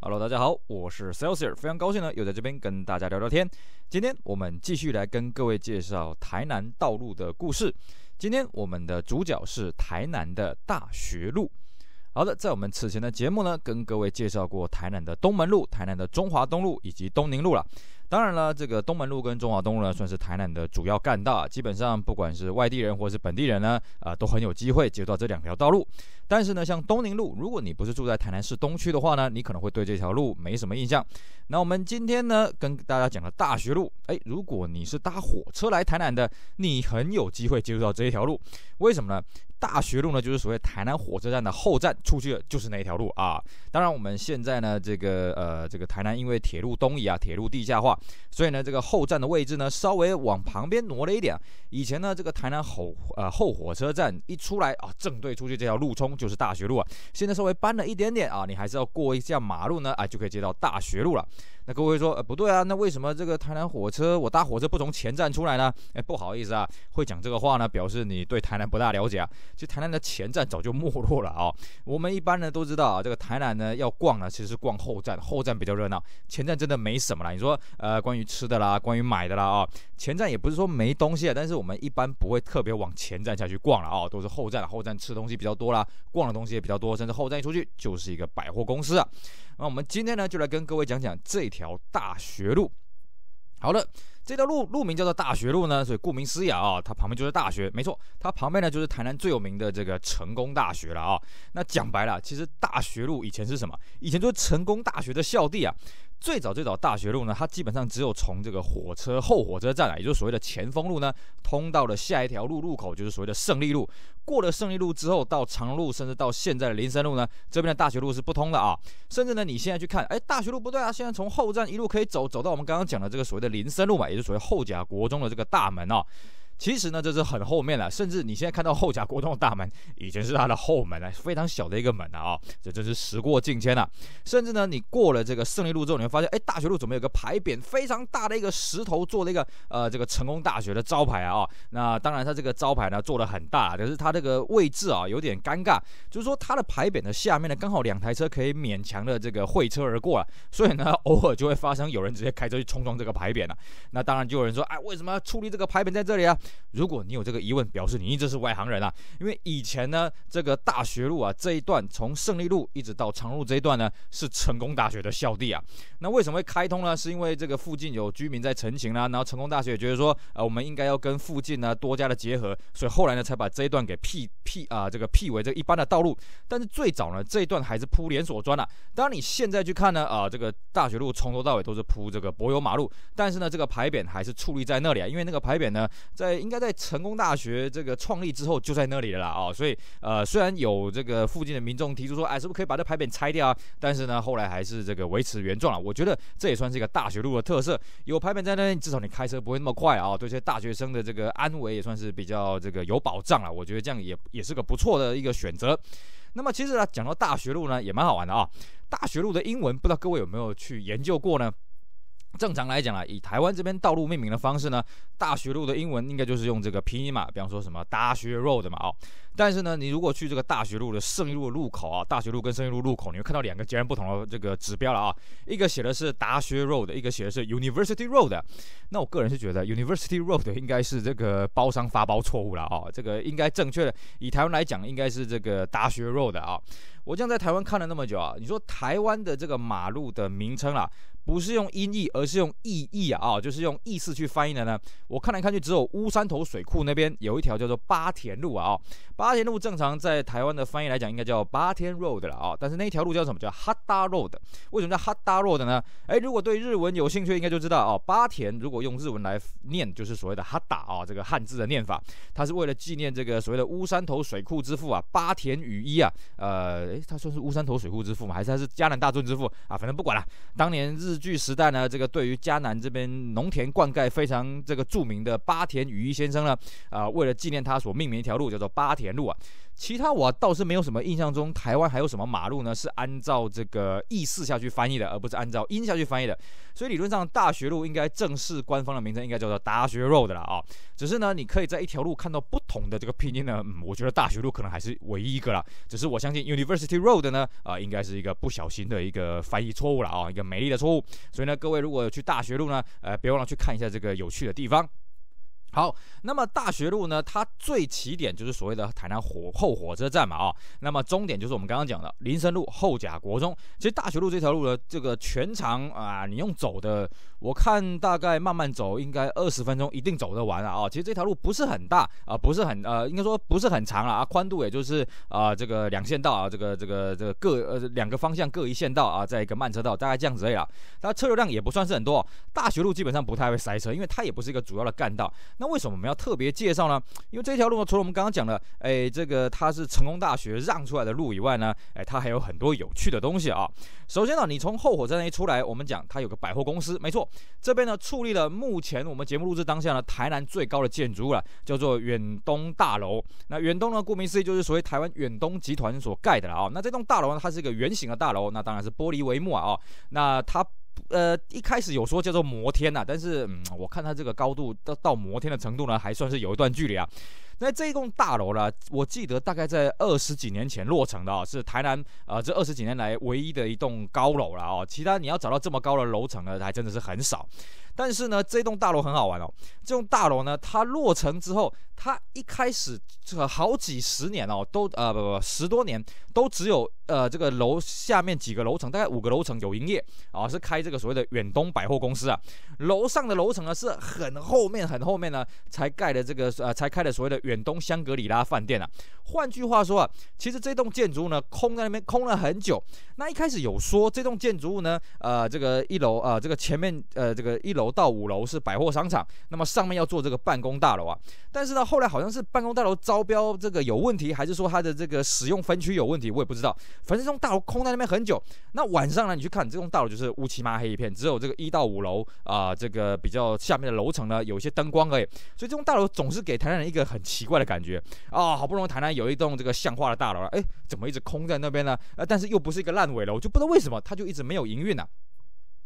Hello，大家好，我是 Celsius，非常高兴呢，又在这边跟大家聊聊天。今天我们继续来跟各位介绍台南道路的故事。今天我们的主角是台南的大学路。好的，在我们此前的节目呢，跟各位介绍过台南的东门路、台南的中华东路以及东宁路了。当然了，这个东门路跟中华东路呢，算是台南的主要干道，基本上不管是外地人或者是本地人呢，啊，都很有机会接触到这两条道路。但是呢，像东宁路，如果你不是住在台南市东区的话呢，你可能会对这条路没什么印象。那我们今天呢，跟大家讲了大学路，哎，如果你是搭火车来台南的，你很有机会接触到这一条路，为什么呢？大学路呢，就是所谓台南火车站的后站出去的就是那一条路啊。当然，我们现在呢，这个呃，这个台南因为铁路东移啊，铁路地下化。所以呢，这个后站的位置呢，稍微往旁边挪了一点。以前呢，这个台南后呃后火车站一出来啊，正对出去这条路冲就是大学路啊。现在稍微搬了一点点啊，你还是要过一下马路呢，啊，就可以接到大学路了。那各位说，呃，不对啊，那为什么这个台南火车我搭火车不从前站出来呢？哎，不好意思啊，会讲这个话呢，表示你对台南不大了解啊。其实台南的前站早就没落了啊。我们一般呢都知道啊，这个台南呢要逛呢，其实是逛后站，后站比较热闹，前站真的没什么啦。你说，呃，关于吃的啦，关于买的啦啊，前站也不是说没东西啊，但是我们一般不会特别往前站下去逛了啊，都是后站，后站吃东西比较多啦，逛的东西也比较多，甚至后站一出去就是一个百货公司啊。那我们今天呢就来跟各位讲讲这一。条大学路，好了，这条路路名叫做大学路呢，所以顾名思义啊，它旁边就是大学，没错，它旁边呢就是台南最有名的这个成功大学了啊。那讲白了，其实大学路以前是什么？以前就是成功大学的校地啊。最早最早大学路呢，它基本上只有从这个火车后火车站啊，也就是所谓的前锋路呢，通到了下一条路路口，就是所谓的胜利路。过了胜利路之后，到长路，甚至到现在的林森路呢，这边的大学路是不通的啊。甚至呢，你现在去看，哎，大学路不对啊。现在从后站一路可以走，走到我们刚刚讲的这个所谓的林森路嘛，也是所谓后甲国中的这个大门啊。其实呢，这是很后面了，甚至你现在看到后甲国的大门，已经是它的后门了，非常小的一个门啊，这真是时过境迁了。甚至呢，你过了这个胜利路之后，你会发现，哎，大学路怎么有个牌匾，非常大的一个石头做的一个，呃，这个成功大学的招牌啊，啊，那当然它这个招牌呢做的很大，可是它这个位置啊有点尴尬，就是说它的牌匾的下面呢刚好两台车可以勉强的这个会车而过啊，所以呢偶尔就会发生有人直接开车去冲撞这个牌匾了。那当然就有人说，哎，为什么要矗立这个牌匾在这里啊？如果你有这个疑问，表示你一直是外行人啊。因为以前呢，这个大学路啊这一段，从胜利路一直到长路这一段呢，是成功大学的校地啊。那为什么会开通呢？是因为这个附近有居民在成型啦，然后成功大学也觉得说，呃，我们应该要跟附近呢多加的结合，所以后来呢才把这一段给辟辟啊，这个辟为这一般的道路。但是最早呢，这一段还是铺连锁砖啊。当然你现在去看呢，啊，这个大学路从头到尾都是铺这个柏油马路，但是呢，这个牌匾还是矗立在那里啊，因为那个牌匾呢在。应该在成功大学这个创立之后就在那里了啦啊，所以呃虽然有这个附近的民众提出说，哎，是不是可以把这牌匾拆掉啊？但是呢，后来还是这个维持原状了。我觉得这也算是一个大学路的特色，有牌匾在那边，至少你开车不会那么快啊，对这些大学生的这个安危也算是比较这个有保障了。我觉得这样也也是个不错的一个选择。那么其实呢，讲到大学路呢，也蛮好玩的啊。大学路的英文，不知道各位有没有去 研究过呢？正常来讲啊，以台湾这边道路命名的方式呢，大学路的英文应该就是用这个拼音嘛，比方说什么大学 road 嘛，哦。但是呢，你如果去这个大学路的胜利路路口啊，大学路跟胜利路路口，你会看到两个截然不同的这个指标了啊。一个写的是大学 road，一个写的是 university road。那我个人是觉得 university road 应该是这个包商发包错误了啊。这个应该正确的，以台湾来讲，应该是这个大学 road 啊。我这样在台湾看了那么久啊，你说台湾的这个马路的名称啊？不是用音译，而是用意译啊啊，就是用意思去翻译的呢。我看来看去，只有乌山头水库那边有一条叫做八田路啊啊，八田路正常在台湾的翻译来讲，应该叫八田 Road 了啊。但是那条路叫什么？叫哈达 Road。为什么叫哈达 Road 呢？哎，如果对日文有兴趣，应该就知道哦。八田如果用日文来念，就是所谓的哈达啊，这个汉字的念法，它是为了纪念这个所谓的乌山头水库之父啊，八田雨衣啊，呃，哎，他说是乌山头水库之父嘛，还是他是迦南大尊之父啊？反正不管了，当年日。据时代呢，这个对于迦南这边农田灌溉非常这个著名的八田羽衣先生呢，啊，为了纪念他所命名一条路叫做八田路啊。其他我倒是没有什么印象，中台湾还有什么马路呢？是按照这个意思下去翻译的，而不是按照音下去翻译的。所以理论上，大学路应该正式官方的名称应该叫做大学路的了啊。只是呢，你可以在一条路看到不同的这个拼音呢。嗯，我觉得大学路可能还是唯一一个了。只是我相信 University Road 呢，啊，应该是一个不小心的一个翻译错误了啊，一个美丽的错误。所以呢，各位如果去大学路呢，呃，别忘了去看一下这个有趣的地方。好，那么大学路呢？它最起点就是所谓的台南火后火车站嘛，啊，那么终点就是我们刚刚讲的林森路后甲国中。其实大学路这条路呢，这个全长啊，你用走的，我看大概慢慢走应该二十分钟一定走得完了啊。其实这条路不是很大啊，不是很呃，应该说不是很长了啊，宽度也就是啊这个两线道啊，这个这个这个各呃两个方向各一线道啊，在一个慢车道，大概这样子而已啊。它车流量也不算是很多，大学路基本上不太会塞车，因为它也不是一个主要的干道。那为什么我们要特别介绍呢？因为这条路呢，除了我们刚刚讲的，哎，这个它是成功大学让出来的路以外呢，哎，它还有很多有趣的东西啊。首先呢，你从后火车站一出来，我们讲它有个百货公司，没错，这边呢矗立了目前我们节目录制当下呢台南最高的建筑物了，叫做远东大楼。那远东呢，顾名思义就是所谓台湾远东集团所盖的了啊。那这栋大楼呢，它是一个圆形的大楼，那当然是玻璃帷幕啊。那它。呃，一开始有说叫做摩天呐，但是我看它这个高度到到摩天的程度呢，还算是有一段距离啊。那这一栋大楼呢，我记得大概在二十几年前落成的啊，是台南呃这二十几年来唯一的一栋高楼了啊，其他你要找到这么高的楼层呢，还真的是很少。但是呢，这栋大楼很好玩哦，这栋大楼呢，它落成之后，它一开始这个好几十年哦，都呃不不十多年，都只有呃这个楼下面几个楼层，大概五个楼层有营业啊，是开这个所谓的远东百货公司啊，楼上的楼层呢是很后面很后面呢才盖的这个呃才开的所谓的。远东香格里拉饭店啊，换句话说啊，其实这栋建筑物呢空在那边空了很久。那一开始有说这栋建筑物呢，呃，这个一楼啊，这个前面呃，这个一楼到五楼是百货商场，那么上面要做这个办公大楼啊。但是呢，后来好像是办公大楼招标这个有问题，还是说它的这个使用分区有问题，我也不知道。反正这栋大楼空在那边很久。那晚上呢，你去看这栋大楼就是乌漆麻黑一片，只有这个一到五楼啊，这个比较下面的楼层呢有一些灯光而已。所以这栋大楼总是给台南人一个很。奇怪的感觉啊，好不容易台南有一栋这个像话的大楼了，哎，怎么一直空在那边呢？呃，但是又不是一个烂尾楼，我就不知道为什么，他就一直没有营运呢。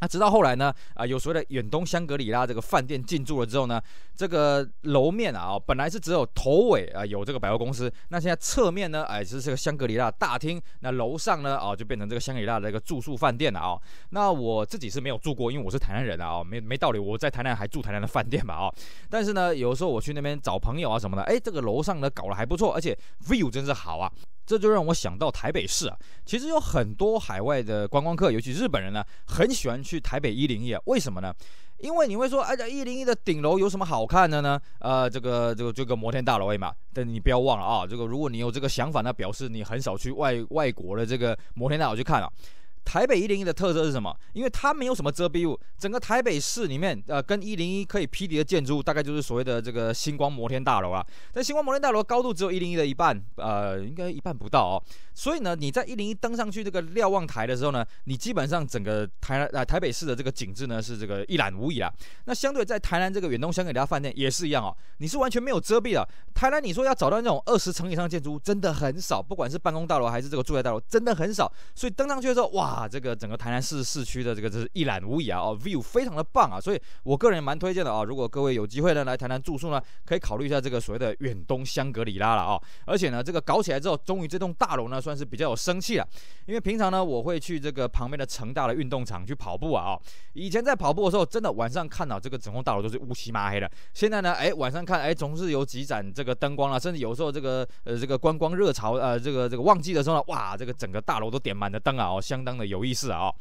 那直到后来呢，啊，有所谓的远东香格里拉这个饭店进驻了之后呢，这个楼面啊，哦，本来是只有头尾啊有这个百货公司，那现在侧面呢，哎，是这个香格里拉大厅，那楼上呢，哦，就变成这个香格里拉的一个住宿饭店了啊。那我自己是没有住过，因为我是台南人啊，哦，没没道理，我在台南还住台南的饭店吧，啊，但是呢，有时候我去那边找朋友啊什么的，哎，这个楼上呢搞得还不错，而且 view 真是好啊。这就让我想到台北市啊，其实有很多海外的观光客，尤其日本人呢，很喜欢去台北一零一。为什么呢？因为你会说，哎，一零一的顶楼有什么好看的呢？呃，这个，这个，这个摩天大楼嘛。但你不要忘了啊，这个如果你有这个想法，那表示你很少去外外国的这个摩天大楼去看啊。台北一零一的特色是什么？因为它没有什么遮蔽物，整个台北市里面，呃，跟一零一可以匹敌的建筑物，大概就是所谓的这个星光摩天大楼啊。但星光摩天大楼高度只有一零一的一半，呃，应该一半不到哦。所以呢，你在一零一登上去这个瞭望台的时候呢，你基本上整个台南啊台北市的这个景致呢是这个一览无遗啊。那相对在台南这个远东香格里拉饭店也是一样哦，你是完全没有遮蔽的。台南你说要找到那种二十层以上建筑，真的很少，不管是办公大楼还是这个住宅大楼，真的很少。所以登上去的时候，哇！啊，这个整个台南市市区的这个就是一览无遗啊，哦，view 非常的棒啊，所以我个人也蛮推荐的啊。如果各位有机会呢来台南住宿呢，可以考虑一下这个所谓的远东香格里拉了啊。而且呢，这个搞起来之后，终于这栋大楼呢算是比较有生气了。因为平常呢我会去这个旁边的成大的运动场去跑步啊，哦，以前在跑步的时候，真的晚上看到这个整栋大楼都是乌漆麻黑的。现在呢，哎，晚上看，哎，总是有几盏这个灯光了，甚至有时候这个呃这个观光热潮呃这个这个旺季的时候，呢，哇，这个整个大楼都点满了灯啊，哦，相当。有意思啊！哦，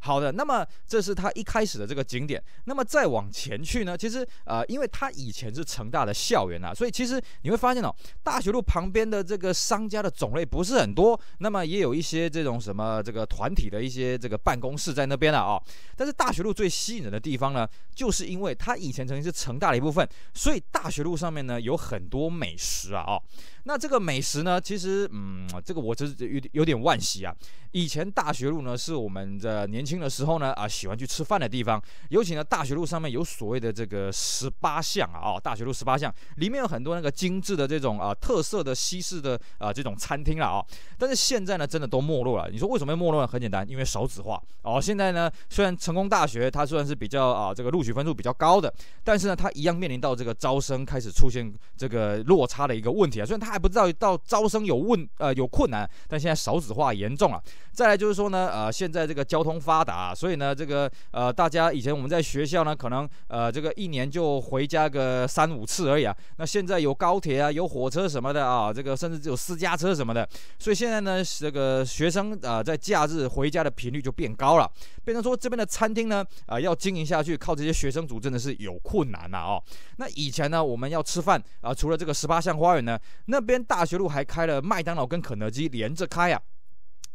好的，那么这是他一开始的这个景点。那么再往前去呢？其实，呃，因为他以前是成大的校园啊，所以其实你会发现哦，大学路旁边的这个商家的种类不是很多。那么也有一些这种什么这个团体的一些这个办公室在那边了啊。但是大学路最吸引人的地方呢，就是因为它以前曾经是成大的一部分，所以大学路上面呢有很多美食啊！哦。那这个美食呢，其实嗯，这个我真是有点有点惋惜啊。以前大学路呢，是我们的年轻的时候呢啊，喜欢去吃饭的地方。尤其呢，大学路上面有所谓的这个十八巷啊，哦，大学路十八巷里面有很多那个精致的这种啊特色的西式的啊这种餐厅了啊。但是现在呢，真的都没落了。你说为什么没落？很简单，因为少子化哦。现在呢，虽然成功大学它虽然是比较啊这个录取分数比较高的，但是呢，它一样面临到这个招生开始出现这个落差的一个问题啊。虽然它还不知道到招生有问呃有困难，但现在少子化严重了。再来就是说呢，呃，现在这个交通发达，所以呢，这个呃，大家以前我们在学校呢，可能呃这个一年就回家个三五次而已啊。那现在有高铁啊，有火车什么的啊，这个甚至有私家车什么的，所以现在呢，这个学生呃在假日回家的频率就变高了，变成说这边的餐厅呢啊要经营下去，靠这些学生组真的是有困难了哦。那以前呢，我们要吃饭啊，除了这个十八巷花园呢，那边大学路还开了麦当劳跟肯德基连着开啊！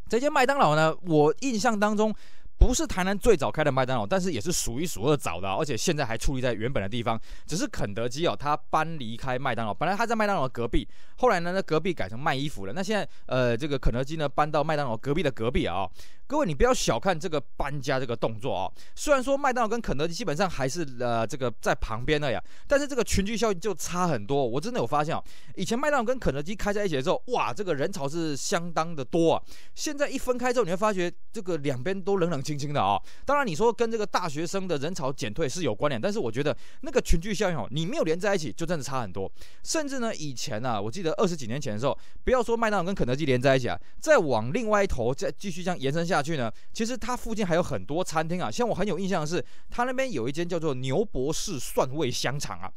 这间麦当劳呢，我印象当中不是台南最早开的麦当劳，但是也是数一数二早的，而且现在还矗立在原本的地方。只是肯德基哦，它搬离开麦当劳，本来它在麦当劳隔壁，后来呢，那隔壁改成卖衣服了。那现在呃，这个肯德基呢，搬到麦当劳隔壁的隔壁啊。各位，你不要小看这个搬家这个动作哦。虽然说麦当劳跟肯德基基本上还是呃这个在旁边的呀，但是这个群聚效应就差很多。我真的有发现哦，以前麦当劳跟肯德基开在一起的时候，哇，这个人潮是相当的多啊！现在一分开之后，你会发觉这个两边都冷冷清清的啊。当然，你说跟这个大学生的人潮减退是有关联，但是我觉得那个群聚效应，哦，你没有连在一起，就真的差很多。甚至呢，以前呢，我记得二十几年前的时候，不要说麦当劳跟肯德基连在一起啊，再往另外一头再继续这样延伸下。下去呢，其实它附近还有很多餐厅啊，像我很有印象的是，它那边有一间叫做牛博士蒜味香肠啊，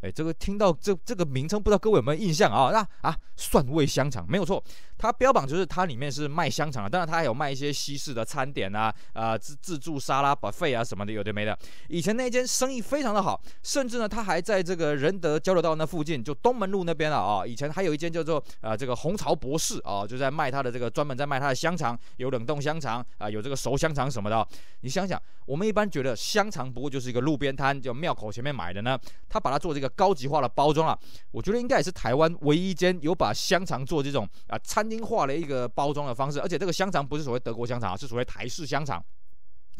哎，这个听到这这个名称，不知道各位有没有印象啊？那啊，蒜味香肠没有错。它标榜就是它里面是卖香肠的，当然它还有卖一些西式的餐点啊，呃自自助沙拉 buffet 啊什么的，有的没的。以前那间生意非常的好，甚至呢他还在这个仁德交流道那附近，就东门路那边了啊。以前还有一间叫做啊这个红潮博士啊，就在卖他的这个专门在卖他的香肠，有冷冻香肠啊，有这个熟香肠什么的。你想想，我们一般觉得香肠不过就是一个路边摊，就庙口前面买的呢，他把它做这个高级化的包装啊，我觉得应该也是台湾唯一一间有把香肠做这种啊餐。英化的一个包装的方式，而且这个香肠不是所谓德国香肠啊，是所谓台式香肠。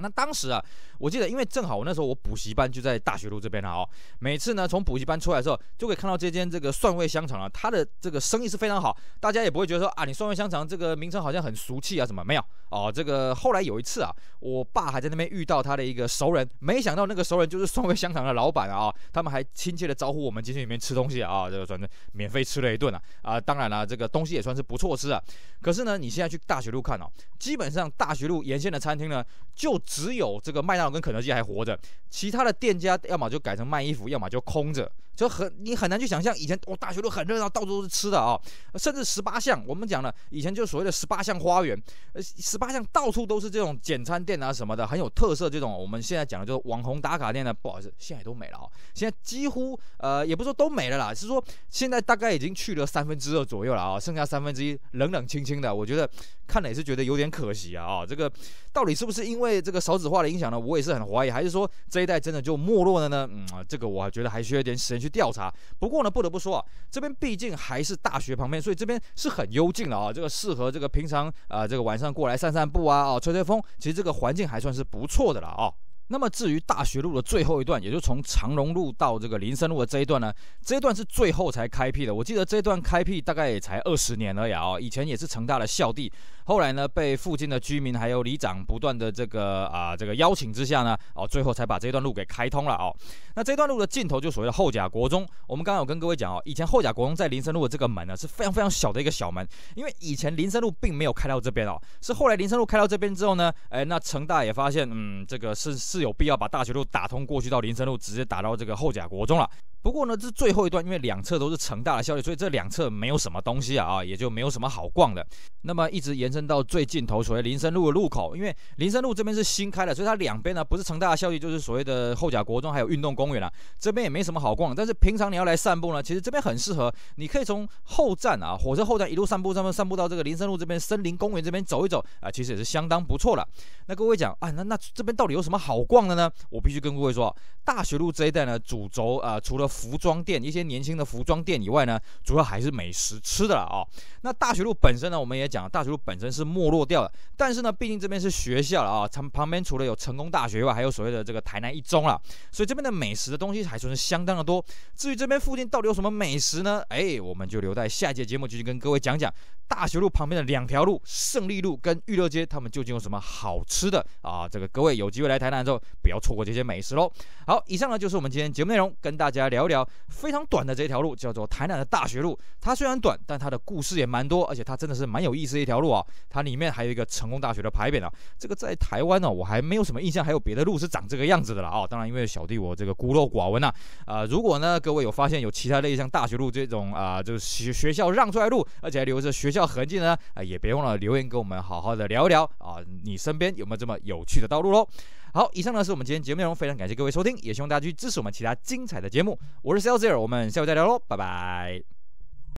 那当时啊，我记得，因为正好我那时候我补习班就在大学路这边了哦。每次呢，从补习班出来的时候，就会看到这间这个蒜味香肠啊，它的这个生意是非常好，大家也不会觉得说啊，你蒜味香肠这个名称好像很俗气啊，什么没有哦。这个后来有一次啊，我爸还在那边遇到他的一个熟人，没想到那个熟人就是蒜味香肠的老板啊。他们还亲切的招呼我们进去里面吃东西啊，这个算是免费吃了一顿啊。啊，当然了，这个东西也算是不错吃啊。可是呢，你现在去大学路看哦，基本上大学路沿线的餐厅呢，就。只有这个麦当劳跟肯德基还活着，其他的店家要么就改成卖衣服，要么就空着。就很你很难去想象，以前我大学路很热闹，到处都是吃的啊，甚至十八巷，我们讲了，以前就所谓的十八巷花园，呃，十八巷到处都是这种简餐店啊什么的，很有特色。这种我们现在讲的就是网红打卡店呢，不好意思，现在都没了啊！现在几乎呃，也不说都没了啦，是说现在大概已经去了三分之二左右了啊，剩下三分之一冷冷清清的，我觉得看了也是觉得有点可惜啊啊！这个到底是不是因为这个少子化的影响呢？我也是很怀疑，还是说这一代真的就没落了呢？嗯，这个我觉得还需要一点时间去。调查。不过呢，不得不说啊，这边毕竟还是大学旁边，所以这边是很幽静的啊。这个适合这个平常啊，这个晚上过来散散步啊，吹吹风。其实这个环境还算是不错的了啊。那么至于大学路的最后一段，也就从长荣路到这个林森路的这一段呢，这一段是最后才开辟的。我记得这段开辟大概也才二十年了呀。以前也是成大的校地。后来呢，被附近的居民还有里长不断的这个啊这个邀请之下呢，哦，最后才把这段路给开通了哦。那这段路的尽头就所谓的后甲国中。我们刚刚有跟各位讲哦，以前后甲国中在林森路的这个门呢是非常非常小的一个小门，因为以前林森路并没有开到这边哦，是后来林森路开到这边之后呢，哎，那成大也发现，嗯，这个是是有必要把大学路打通过去到林森路，直接打到这个后甲国中了。不过呢，这最后一段因为两侧都是成大的消息，所以这两侧没有什么东西啊，也就没有什么好逛的。那么一直延伸到最尽头，所谓林森路的路口，因为林森路这边是新开的，所以它两边呢不是成大的消息，就是所谓的后甲国中还有运动公园啊，这边也没什么好逛，但是平常你要来散步呢，其实这边很适合。你可以从后站啊，火车后站一路散步，这么散步到这个林森路这边森林公园这边走一走啊，其实也是相当不错了。那各位讲啊，那那这边到底有什么好逛的呢？我必须跟各位说，大学路这一带呢，主轴啊，除了服装店一些年轻的服装店以外呢，主要还是美食吃的了啊。那大学路本身呢，我们也讲了，大学路本身是没落掉了，但是呢，毕竟这边是学校了啊，旁旁边除了有成功大学以外，还有所谓的这个台南一中了，所以这边的美食的东西还算是相当的多。至于这边附近到底有什么美食呢？哎，我们就留在下一节节目，继续跟各位讲讲大学路旁边的两条路胜利路跟玉乐街，他们究竟有什么好吃的啊？这个各位有机会来台南之后，不要错过这些美食喽。好，以上呢就是我们今天节目内容，跟大家聊。聊一聊非常短的这一条路，叫做台南的大学路。它虽然短，但它的故事也蛮多，而且它真的是蛮有意思的一条路啊！它里面还有一个成功大学的牌匾啊。这个在台湾呢，我还没有什么印象，还有别的路是长这个样子的了啊。当然，因为小弟我这个孤陋寡闻呐，呃，如果呢各位有发现有其他类似像大学路这种啊，就是学学校让出来路，而且还留着学校痕迹呢，啊，也别忘了留言给我们，好好的聊一聊啊。你身边有没有这么有趣的道路喽？好，以上呢是我们今天节目内容，非常感谢各位收听，也希望大家去支持我们其他精彩的节目。我是 s e c i r 我们下回再聊喽，拜拜。